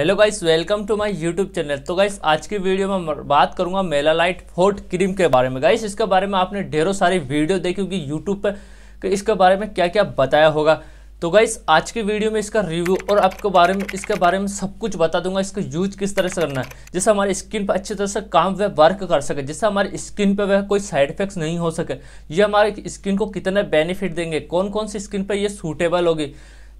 hello guys welcome to my YouTube channel तो guys आज की वीडियो में बात करूंगा मेलालाइट फोर्ट क्रीम के बारे में गाइस इसके बारे में आपने ढेरों सारी वीडियो देखी होगी यूट्यूब पर कि इसके बारे में क्या क्या बताया होगा तो गाइस आज की वीडियो में इसका रिव्यू और आपके बारे में इसके बारे में सब कुछ बता दूंगा इसका यूज किस तरह से करना है जिससे हमारी स्किन पर अच्छी तरह से काम वह वर्क कर सके जिससे हमारी स्किन पर वह कोई साइड इफेक्ट्स नहीं हो सके ये हमारे स्किन को कितने बेनिफिट देंगे कौन कौन सी स्किन पर यह सूटेबल होगी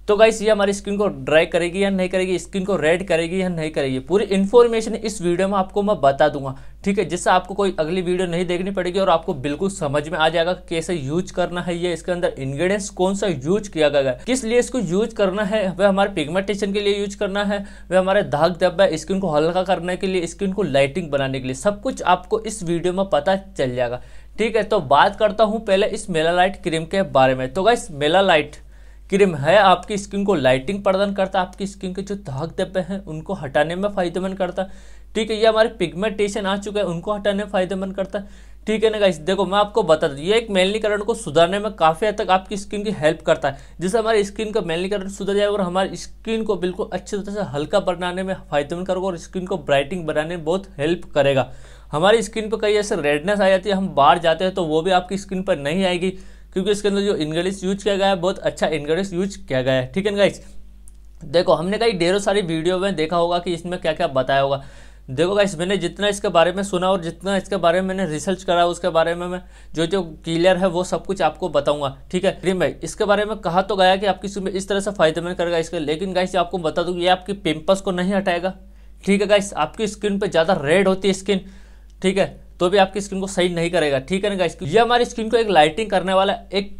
तो गाइस ये हमारी स्क्रीन को ड्राई करेगी या नहीं करेगी स्क्रीन को रेड करेगी या नहीं करेगी पूरी इन्फॉर्मेशन इस वीडियो में आपको मैं बता दूंगा ठीक है जिससे आपको कोई अगली वीडियो नहीं देखनी पड़ेगी और आपको बिल्कुल समझ में आ जाएगा कैसे यूज करना है ये इसके अंदर इंग्रेडिएंट्स कौन सा यूज किया गया है किस लिए इसको यूज करना है वह हमारे पिगमेंटेशन के लिए यूज करना है वह हमारे धाक धब्बा स्किन को हल्का करने के लिए स्किन को लाइटिंग बनाने के लिए सब कुछ आपको इस वीडियो में पता चल जाएगा ठीक है तो बात करता हूँ पहले इस मेलालाइट क्रीम के बारे में तो गाइस मेलालाइट क्रीम है आपकी स्किन को लाइटिंग प्रदान करता है आपकी स्किन के जो दाग धब्बे हैं उनको हटाने में फायदेमंद करता है ठीक है ये हमारे पिगमेंटेशन आ चुका है उनको हटाने में फायदेमंद करता है ठीक है ना गाइस देखो मैं आपको बता दूँ ये एक मेलनीकरण को सुधारने में काफ़ी हद तक आपकी स्किन की हेल्प करता है जिससे हमारी स्किन का मेलनीकरण सुधर जाए और हमारी स्किन को बिल्कुल अच्छी तरह से हल्का बनाने में फायदेमंद करेगा और स्किन को ब्राइटिंग बनाने में बहुत हेल्प करेगा हमारी स्किन पर कई ऐसे रेडनेस आ जाती है हम बाहर जाते हैं तो वो भी आपकी स्किन पर नहीं आएगी क्योंकि इसके अंदर जो इंग्लिश यूज किया गया है बहुत अच्छा इंग्लिश यूज किया गया है ठीक है गाइस देखो हमने कई ढेरों सारी वीडियो में देखा होगा कि इसमें क्या क्या बताया होगा देखो गाइस मैंने जितना इसके बारे में सुना और जितना इसके बारे में मैंने रिसर्च करा उसके बारे में मैं जो जो क्लियर है वो सब कुछ आपको बताऊंगा ठीक है रिम भाई इसके बारे में कहा तो गया कि आपकी में इस तरह से फायदेमंद करेगा इसके लेकिन गाइस आपको बता दूँ ये आपकी पिम्पल्स को नहीं हटाएगा ठीक है गाइस आपकी स्किन पर ज़्यादा रेड होती है स्किन ठीक है तो भी आपकी स्क्रीन को सही नहीं करेगा ठीक है ना गाइस ये हमारी स्क्रीन को एक लाइटिंग करने वाला एक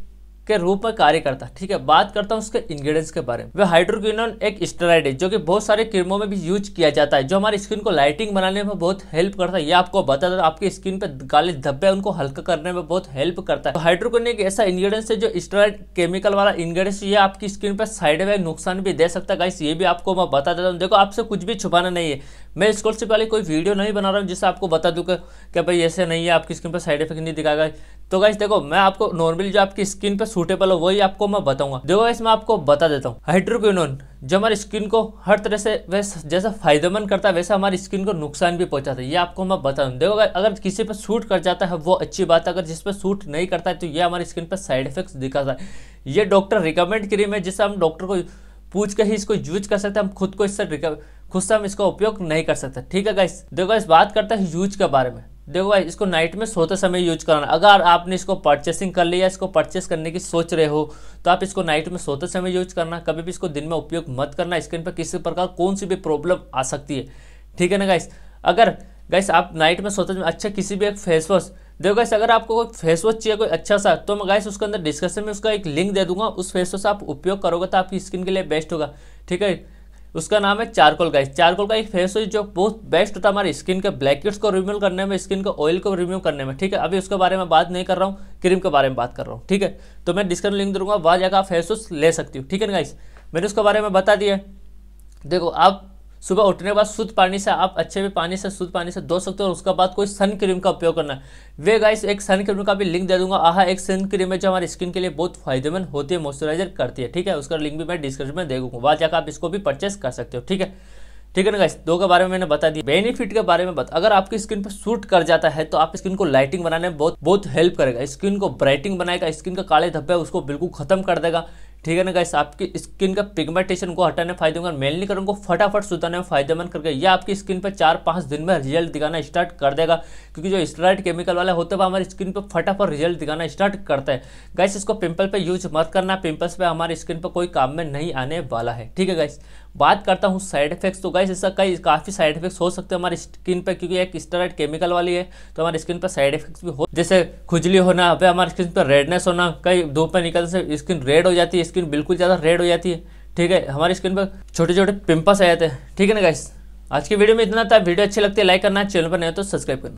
के रूप में कार्य करता है ठीक है बात करता हूँ उसके इंग्रेडिएंट्स के बारे में वह हाइड्रोक्विनोन एक स्टेराइड है जो कि बहुत सारे क्रीमों में भी यूज किया जाता है जो हमारी स्किन को लाइटिंग बनाने में बहुत हेल्प करता है ये आपको बता दें आपकी स्किन पे काले धब्बे उनको हल्का करने में बहुत हेल्प करता है तो हाइड्रोक्विन एक ऐसा इंग्रेडिएंट्स है जो स्टेराइड केमिकल वाला इंग्रेडियंस ये आपकी स्किन पर साइड इफेक्ट नुकसान भी दे सकता है ये भी आपको मैं बता देता हूँ देखो आपसे कुछ भी छुपाना नहीं है मैं से वाली कोई वीडियो नहीं बना रहा हूँ जिससे आपको बता दूँ कि भाई ऐसे नहीं है आपकी स्किन पर साइड इफेक्ट नहीं दिखाएगा तो गाइस देखो मैं आपको नॉर्मली जो आपकी स्किन पे सूटेबल हो वही आपको मैं बताऊंगा देखो मैं आपको बता देता हूँ हाइड्रोक्विनोन जो हमारी स्किन को हर तरह से वैसे जैसा फायदेमंद करता है वैसा हमारी स्किन को नुकसान भी पहुंचाता है ये आपको मैं बता दूँ देखो अगर किसी पर सूट कर जाता है वो अच्छी बात है अगर जिस पर सूट नहीं करता है तो ये हमारी स्किन पर साइड इफेक्ट्स दिखाता है ये डॉक्टर रिकमेंड करी मैं जिससे हम डॉक्टर को पूछ के ही इसको यूज कर सकते हैं हम खुद को इससे खुद से हम इसका उपयोग नहीं कर सकते ठीक है गाइस देखो इस बात करते हैं यूज के बारे में देखो भाई इसको नाइट में सोते समय यूज करना अगर आपने इसको परचेसिंग कर लिया इसको परचेस करने की सोच रहे हो तो आप इसको नाइट में सोते समय यूज करना कभी भी इसको दिन में उपयोग मत करना स्क्रीन पर किसी प्रकार कौन सी भी प्रॉब्लम आ सकती है ठीक है ना गाइस अगर गाइस आप नाइट में सोते समय अच्छा किसी भी एक फेस वॉश देखो गाइस अगर आपको कोई फेस वॉश चाहिए कोई अच्छा सा तो मैं गाइस उसके अंदर डिस्कशन में उसका एक लिंक दे दूंगा उस फेस वॉश आप उपयोग करोगे तो आपकी स्किन के लिए बेस्ट होगा ठीक है उसका नाम है चारकोल का चारकोल का एक फेस वॉश जो बहुत बेस्ट होता है हमारी स्किन के ब्लैकेट्स को रिमूव करने में स्किन के ऑयल को रिमूव करने में ठीक है अभी उसके बारे में बात नहीं कर रहा हूँ क्रीम के बारे में बात कर रहा हूँ ठीक है तो मैं डिस्क्रिप्शन लिंक दूंगा वहाँ जाकर आप फेस वॉश ले सकती हूँ ठीक है ना गाइस मैंने उसके बारे में बता दिया देखो आप सुबह उठने के बाद शुद्ध पानी से आप अच्छे भी पानी से शुद्ध पानी से धो सकते हो और उसके बाद कोई सन क्रीम का उपयोग करना वे गाइस एक सन क्रीम का भी लिंक दे दूंगा आहा एक सन क्रीम है जो हमारी स्किन के लिए बहुत फायदेमंद होती है मॉइस्चराइजर करती है ठीक है उसका लिंक भी मैं डिस्क्रिप्शन में दे दूँगा वहां जाकर आप इसको भी परचेस कर सकते हो ठीक है ठीक है ना गाइस दो के बारे में मैंने बता दिया बेनिफिट के बारे में बता अगर आपकी स्किन पर सूट कर जाता है तो आपकी स्किन को लाइटिंग बनाने में बहुत बहुत हेल्प करेगा स्किन को ब्राइटिंग बनाएगा स्किन का काले धब्बे उसको बिल्कुल खत्म कर देगा ठीक है ना गाइस आपकी स्किन का पिगमेंटेशन को हटाने फायदे फायदेमंद मेनली कर उनको फटाफट सुधारने में फायदेमंद करके ये आपकी स्किन पर चार पाँच दिन में रिजल्ट दिखाना स्टार्ट कर देगा क्योंकि जो स्टेरॉइड केमिकल वाला होता है वो हमारी स्किन पर फटाफट रिजल्ट दिखाना स्टार्ट करता है गाइस इसको पिंपल पे यूज मत करना पिंपल्स पे हमारी स्किन पर कोई काम में नहीं आने वाला है ठीक है गाइस बात करता हूँ साइड इफेक्ट्स तो गाइस इसका कई काफ़ी साइड इफेक्ट्स हो सकते हैं हमारी स्किन पे क्योंकि एक स्टेरॉइड केमिकल वाली है तो हमारी स्किन पर साइड इफेक्ट्स भी हो जैसे खुजली होना अब हमारी स्किन पर रेडनेस होना कई धूप में निकलने से स्किन रेड हो जाती है स्किन बिल्कुल ज़्यादा रेड हो जाती है ठीक है हमारी स्किन पर छोटे छोटे पिम्पल्स आ जाते हैं ठीक है ना गाइस आज की वीडियो में इतना था वीडियो अच्छी लगती है लाइक करना चैनल पर नहीं तो सब्सक्राइब करना